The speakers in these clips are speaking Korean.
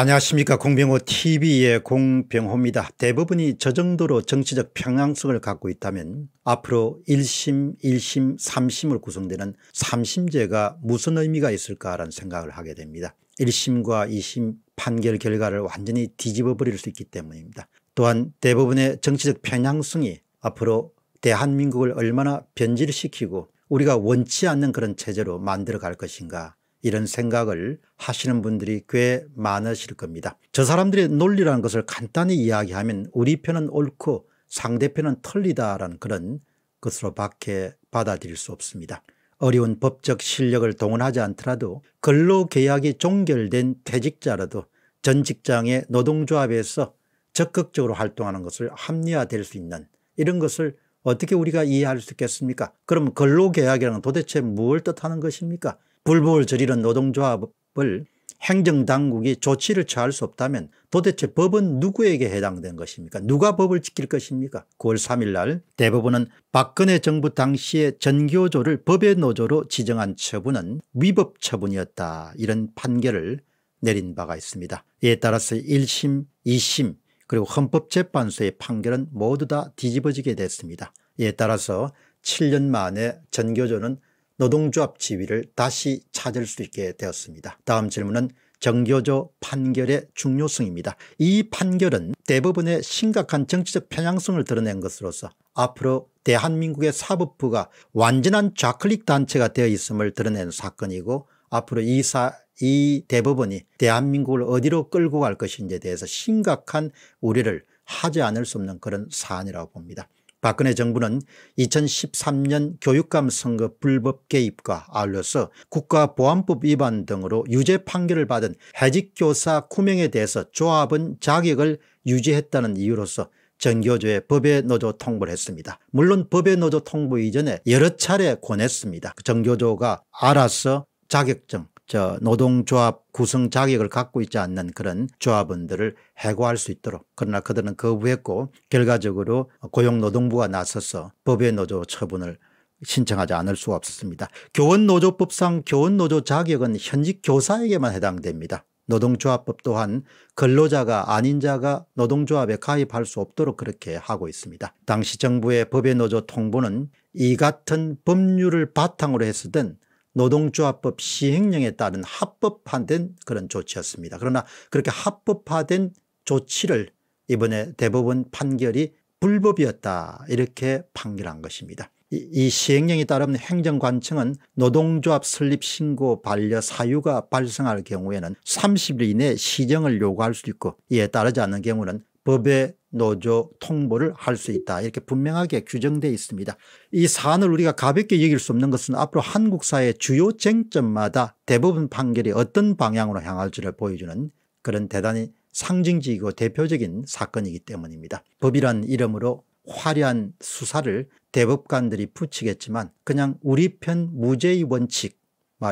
안녕하십니까 공병호 tv의 공병호입니다. 대부분이 저 정도로 정치적 평양성을 갖고 있다면 앞으로 1심 1심 3심을 구성되는 3심제가 무슨 의미가 있을까라는 생각을 하게 됩니다. 1심과 2심 판결 결과를 완전히 뒤집어 버릴 수 있기 때문입니다. 또한 대부분의 정치적 편향성이 앞으로 대한민국을 얼마나 변질시키고 우리가 원치 않는 그런 체제로 만들어 갈 것인가 이런 생각을 하시는 분들이 꽤 많으실 겁니다. 저 사람들의 논리라는 것을 간단히 이야기하면 우리 편은 옳고 상대편은 틀리다라는 그런 것으로 밖에 받아들일 수 없습니다. 어려운 법적 실력을 동원하지 않더라도 근로계약이 종결된 퇴직자라도 전 직장의 노동조합에서 적극적으로 활동하는 것을 합리화될 수 있는 이런 것을 어떻게 우리가 이해할 수 있겠습니까 그럼 근로계약이란 도대체 무엇을 뜻하는 것입니까 불법을 저지른 노동조합을 행정당국이 조치를 취할 수 없다면 도대체 법은 누구에게 해당된 것입니까 누가 법을 지킬 것입니까 9월 3일 날 대법원은 박근혜 정부 당시의 전교조를 법의 노조로 지정한 처분은 위법 처분이었다 이런 판결을 내린 바가 있습니다. 이에 따라서 1심 2심 그리고 헌법재판소의 판결은 모두 다 뒤집어지게 됐습니다. 이에 따라서 7년 만에 전교조는 노동조합 지위를 다시 찾을 수 있게 되었습니다. 다음 질문은 정교조 판결의 중요성입니다. 이 판결은 대법원의 심각한 정치적 편향성을 드러낸 것으로서 앞으로 대한민국의 사법부가 완전한 좌클릭 단체가 되어 있음을 드러낸 사건이고 앞으로 이, 사, 이 대법원이 대한민국을 어디로 끌고 갈 것인지에 대해서 심각한 우려를 하지 않을 수 없는 그런 사안이라고 봅니다. 박근혜 정부는 2013년 교육감 선거 불법 개입과 아울러서 국가보안법 위반 등으로 유죄 판결을 받은 해직교사 9명에 대해서 조합은 자격을 유지했다는 이유로서 전교조의 법의 노조 통보를 했습니다. 물론 법의 노조 통보 이전에 여러 차례 권했습니다. 전교조가 그 알아서 자격증 저 노동조합 구성 자격을 갖고 있지 않는 그런 조합원들을 해고할 수 있도록 그러나 그들은 거부했고 그 결과적으로 고용노동부가 나서서 법외 노조 처분을 신청하지 않을 수가 없었습니다. 교원노조법상 교원노조 자격은 현직 교사에게만 해당됩니다. 노동조합법 또한 근로자가 아닌 자가 노동조합에 가입할 수 없도록 그렇게 하고 있습니다. 당시 정부의 법외 노조 통보는 이 같은 법률을 바탕으로 했으든 노동조합법 시행령에 따른 합법화된 그런 조치였습니다. 그러나 그렇게 합법화된 조치를 이번에 대법원 판결이 불법이었다 이렇게 판결한 것입니다. 이, 시행령에 따르면 행정관청은 노동조합 설립 신고 반려 사유가 발생할 경우에는 30일 이내 시정을 요구할 수 있고 이에 따르지 않는 경우는 법의 노조 통보를 할 수 있다 이렇게 분명하게 규정되어 있습니다. 이 사안을 우리가 가볍게 여길 수 없는 것은 앞으로 한국 사회의 주요 쟁점마다 대법원 판결이 어떤 방향으로 향할지를 보여주는 그런 대단히 상징적이고 대표적인 사건이기 때문입니다. 법이란 이름으로 화려한 수사를 대법관들이 붙이겠지만 그냥 우리 편 무죄의 원칙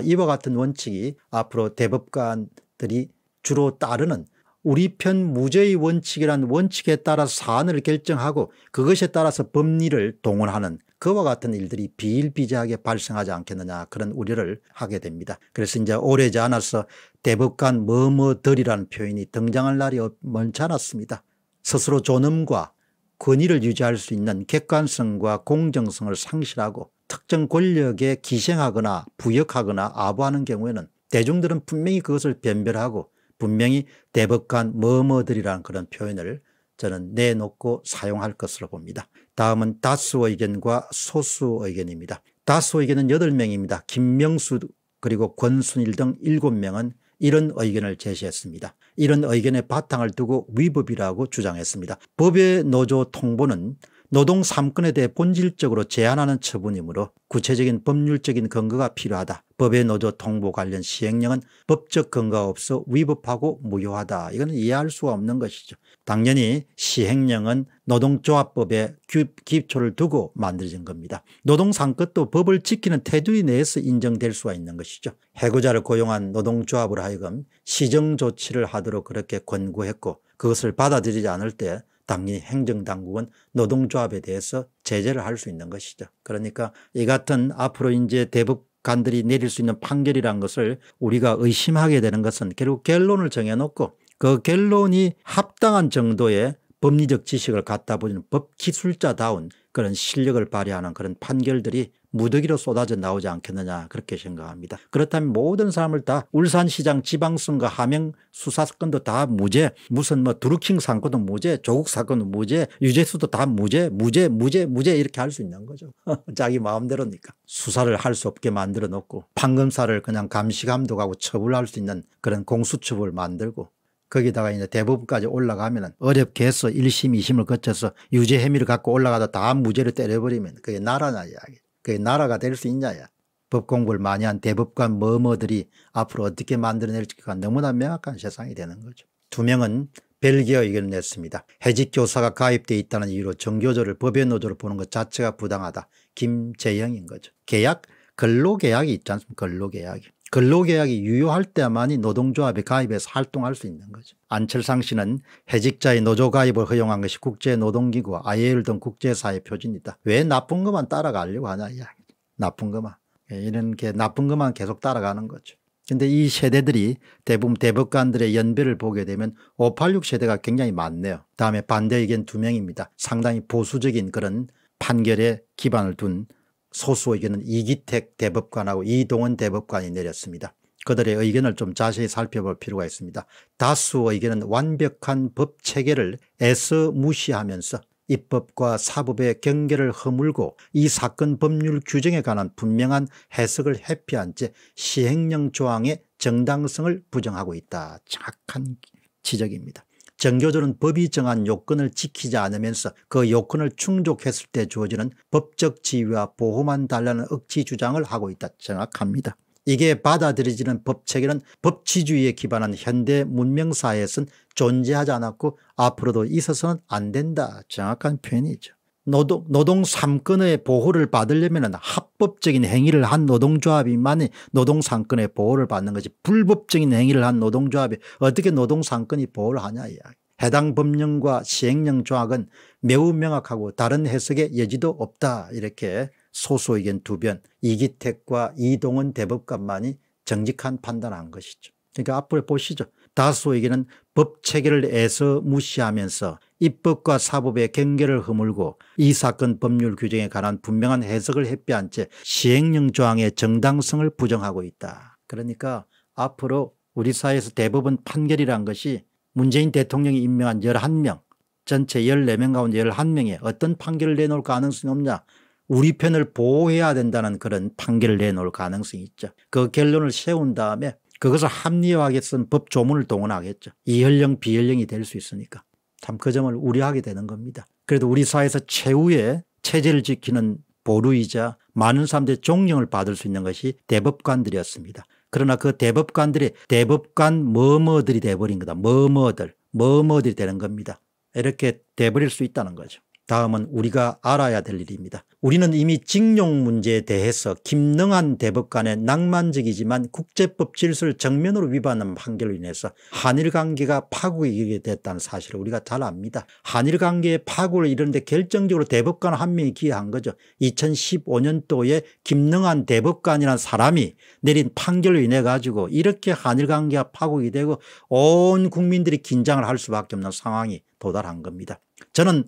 이와 같은 원칙이 앞으로 대법관들이 주로 따르는 우리 편 무죄의 원칙이란 원칙에 따라서 사안을 결정하고 그것에 따라서 법리를 동원하는 그와 같은 일들이 비일비재하게 발생하지 않겠느냐 그런 우려를 하게 됩니다. 그래서 이제 오래지 않아서 대법관 뭐뭐들이라는 표현이 등장할 날이 멀지 않았습니다. 스스로 존엄과 권위를 유지할 수 있는 객관성과 공정성을 상실하고 특정 권력에 기생하거나 부역하거나 아부하는 경우에는 대중들은 분명히 그것을 변별하고 분명히 대법관 뭐뭐들이라는 그런 표현을 저는 내놓고 사용할 것으로 봅니다. 다음은 다수 의견과 소수 의견입니다. 다수 의견은 8명입니다. 김명수 그리고 권순일 등 7명은 이런 의견을 제시했습니다. 이런 의견의 바탕을 두고 위법이라고 주장했습니다. 법의 노조 통보는 노동 3권에 대해 본질적으로 제한하는 처분이므로 구체적인 법률적인 근거가 필요하다. 법의 노조 통보 관련 시행령은 법적 근거 없어 위법하고 무효하다. 이거는 이해할 수가 없는 것이죠. 당연히 시행령은 노동조합법에 기초를 두고 만들어진 겁니다. 노동상급도 법을 지키는 태두리 내에서 인정될 수가 있는 것이죠. 해고자를 고용한 노동조합을 하여금 시정조치를 하도록 그렇게 권고했고 그것을 받아들이지 않을 때 당연히 행정당국은 노동조합에 대해서 제재를 할 수 있는 것이죠. 그러니까 이 같은 앞으로 이제 대법 간들이 내릴 수 있는 판결이란 것을 우리가 의심하게 되는 것은 결국 결론을 정해놓고 그 결론이 합당한 정도의 법리적 지식을 갖다 보는 이법 기술자다운 그런 실력을 발휘하는 그런 판결들이 무더기로 쏟아져 나오지 않겠느냐 그렇게 생각합니다. 그렇다면 모든 사람을 다 울산시장 지방선거 하명 수사 사건도 다 무죄 무슨 뭐 드루킹 사건도 무죄 조국 사건도 무죄 유재수도 다 무죄 무죄 무죄 무죄 이렇게 할 수 있는 거죠. 자기 마음대로니까 수사를 할 수 없게 만들어 놓고 판검사를 그냥 감시감독하고 처벌할 수 있는 그런 공수처벌 만들고 거기다가 이제 대법원까지 올라가면은 어렵게 해서 1심 2심을 거쳐서 유죄 혐의를 갖고 올라가다 다 무죄를 때려버리면 그게 나라나 이야기 그 나라가 될 수 있냐야. 법 공부를 많이 한 대법관 머머들이 앞으로 어떻게 만들어낼지가 너무나 명확한 세상이 되는 거죠. 두 명은 벨기어 의견을 냈습니다. 해직 교사가 가입돼 있다는 이유로 정교조를 법의 노조로 보는 것 자체가 부당하다. 김재영인 거죠. 계약 근로계약이 있지 않습니까? 근로계약이. 근로계약이 유효할 때만이 노동조합에 가입해서 활동할 수 있는 거죠. 안철상 씨는 해직자의 노조 가입을 허용한 것이 국제노동기구와 IL 등 국제사회 표준이다. 왜 나쁜 것만 따라가려고 하냐 이야기 나쁜 것만. 예, 이런 게 나쁜 것만 계속 따라가는 거죠. 근데 이 세대들이 대부분 대법관들의 연배를 보게 되면 586 세대가 굉장히 많네요. 다음에 반대 의견 2명입니다. 상당히 보수적인 그런 판결에 기반을 둔 소수의견은 이기택 대법관하고 이동원 대법관이 내렸습니다. 그들의 의견을 좀 자세히 살펴볼 필요가 있습니다. 다수의 견은 완벽한 법 체계를 애써 무시하면서 입법과 사법의 경계를 허물고 이 사건 법률 규정에 관한 분명한 해석을 회피한 채 시행령 조항의 정당성을 부정하고 있다. 착한 지적입니다. 정교조는 법이 정한 요건을 지키지 않으면서 그 요건을 충족했을 때 주어지는 법적 지위와 보호만 달라는 억지 주장을 하고 있다 정확합니다. 이게 받아들여지는 법체계는 법치주의에 기반한 현대 문명사회에선 존재하지 않았고 앞으로도 있어서는 안 된다 정확한 표현이죠. 노동, 노동 3권의 보호를 받으려면 합법적인 행위를 한 노동조합이만이 노동 3권의 보호를 받는 거지 불법적인 행위를 한 노동조합이 어떻게 노동 3권이 보호를 하냐 이야기. 해당 법령과 시행령 조항은 매우 명확하고 다른 해석의 여지도 없다 이렇게 소수의견 두변 이기택과 이동은 대법관만이 정직한 판단한 것이죠. 그러니까 앞으로 보시죠. 다수에게는 법 체계를 애서 무시하면서 입법과 사법의 경계를 허물고 이 사건 법률 규정에 관한 분명한 해석을 회피한 채 시행령 조항의 정당성을 부정하고 있다. 그러니까 앞으로 우리 사회에서 대법원 판결이란 것이 문재인 대통령이 임명한 11명 전체 14명 가운데 11명이 어떤 판결을 내놓을 가능성이 없냐 우리 편을 보호해야 된다는 그런 판결을 내놓을 가능성이 있죠. 그 결론을 세운 다음에 그것을 합리화하게 쓴법 조문을 동원하겠죠. 이현령 비현령이 될 수 있으니까. 참그 점을 우려하게 되는 겁니다. 그래도 우리 사회에서 최후의 체제를 지키는 보루이자 많은 사람들의 존경을 받을 수 있는 것이 대법관들이었습니다. 그러나 그 대법관들이 대법관 머머들이 돼버린 거다. 머머들, 머머들이 되는 겁니다. 이렇게 돼버릴 수 있다는 거죠. 다음은 우리가 알아야 될 일입니다. 우리는 이미 징용 문제에 대해서 김능한 대법관의 낭만적이지만 국제법 질서를 정면으로 위반한 판결로 인해서 한일 관계가 파국이 게 됐다는 사실을 우리가 잘 압니다. 한일 관계의 파국을 이루는데 결정적으로 대법관 한 명이 기여한 거죠. 2015년도에 김능한 대법관이라는 사람이 내린 판결로 인해 가지고 이렇게 한일 관계가 파국이 되고 온 국민들이 긴장을 할 수밖에 없는 상황이 도달한 겁니다. 저는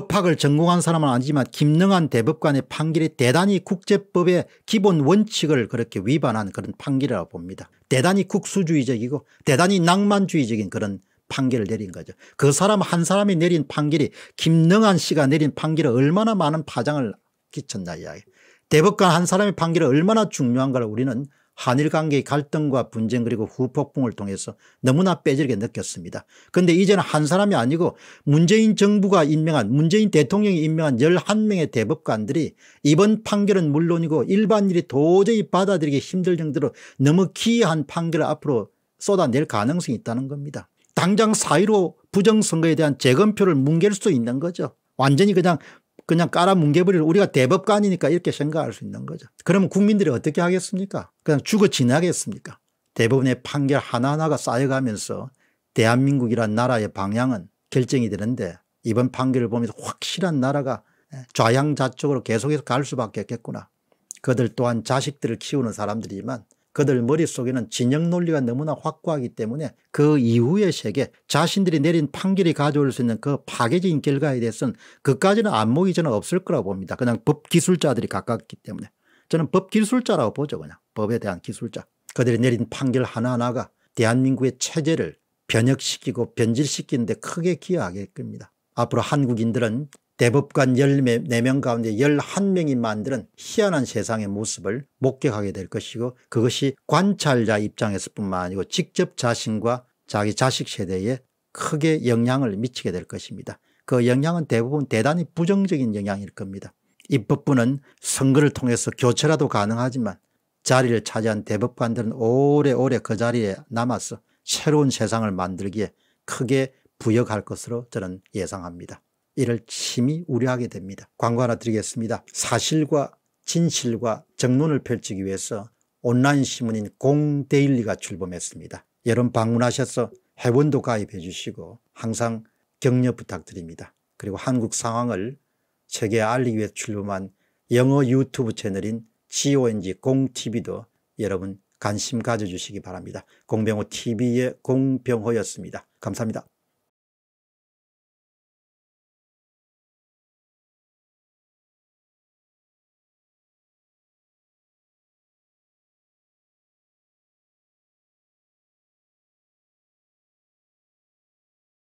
법학을 전공한 사람은 아니지만 김능한 대법관의 판결이 대단히 국제법의 기본 원칙을 그렇게 위반한 그런 판결이라고 봅니다. 대단히 국수주의적이고 대단히 낭만주의적인 그런 판결을 내린 거죠. 그 사람 한 사람이 내린 판결이 김능한 씨가 내린 판결에 얼마나 많은 파장을 끼쳤나 이야기. 대법관 한 사람의 판결이 얼마나 중요한 가를 우리는 한일 관계의 갈등과 분쟁 그리고 후폭풍을 통해서 너무나 빼질게 느꼈습니다. 그런데 이제는 한 사람이 아니고 문재인 정부가 임명한 문재인 대통령이 임명한 11명의 대법관들이 이번 판결은 물론이고 일반인이 도저히 받아들이기 힘들 정도로 너무 기이한 판결을 앞으로 쏟아낼 가능성이 있다는 겁니다. 당장 사의로 부정선거에 대한 재검표를 뭉갤 수 있는 거죠. 완전히 그냥 그냥 깔아 뭉개버리는 우리가 대법관이니까 이렇게 생각할 수 있는 거죠. 그러면 국민들이 어떻게 하겠습니까? 그냥 죽어 지나겠습니까? 대법원의 판결 하나하나가 쌓여가면서 대한민국이란 나라의 방향은 결정이 되는데 이번 판결을 보면서 확실한 나라가 예, 좌향좌쪽으로 계속해서 갈 수밖에 없겠구나. 그들 또한 자식들을 키우는 사람들이지만 그들 머릿속에는 진영 논리가 너무나 확고하기 때문에 그 이후의 세계 자신들이 내린 판결이 가져올 수 있는 그 파괴적인 결과에 대해서는 그까지는 안목이 저는 없을 거라고 봅니다. 그냥 법 기술자들이 가깝기 때문에 저는 법 기술자라고 보죠 그냥 법에 대한 기술자 그들이 내린 판결 하나하나가 대한민국의 체제를 변혁시키고 변질시키는 데 크게 기여하게 겁니다. 앞으로 한국인들은 대법관 14명 가운데 11명이 만드는 희한한 세상의 모습을 목격하게 될 것이고 그것이 관찰자 입장에서 뿐만 아니고 직접 자신과 자기 자식 세대에 크게 영향을 미치게 될 것입니다. 그 영향은 대부분 대단히 부정적인 영향일 겁니다. 입법부는 선거를 통해서 교체라도 가능하지만 자리를 차지한 대법관들은 오래오래 그 자리에 남아서 새로운 세상을 만들기에 크게 부역할 것으로 저는 예상합니다. 이를 심히 우려하게 됩니다. 광고 하나 드리겠습니다. 사실과 진실과 정론을 펼치기 위해서 온라인 신문인 공데일리가 출범했습니다. 여름 방문하셔서 회원도 가입해 주시고 항상 격려 부탁드립니다. 그리고 한국 상황을 세계에 알리기 위해 출범한 영어 유튜브 채널인 GONG 공TV도 여러분 관심 가져주시기 바랍니다. 공병호TV의 공병호였습니다. 감사합니다.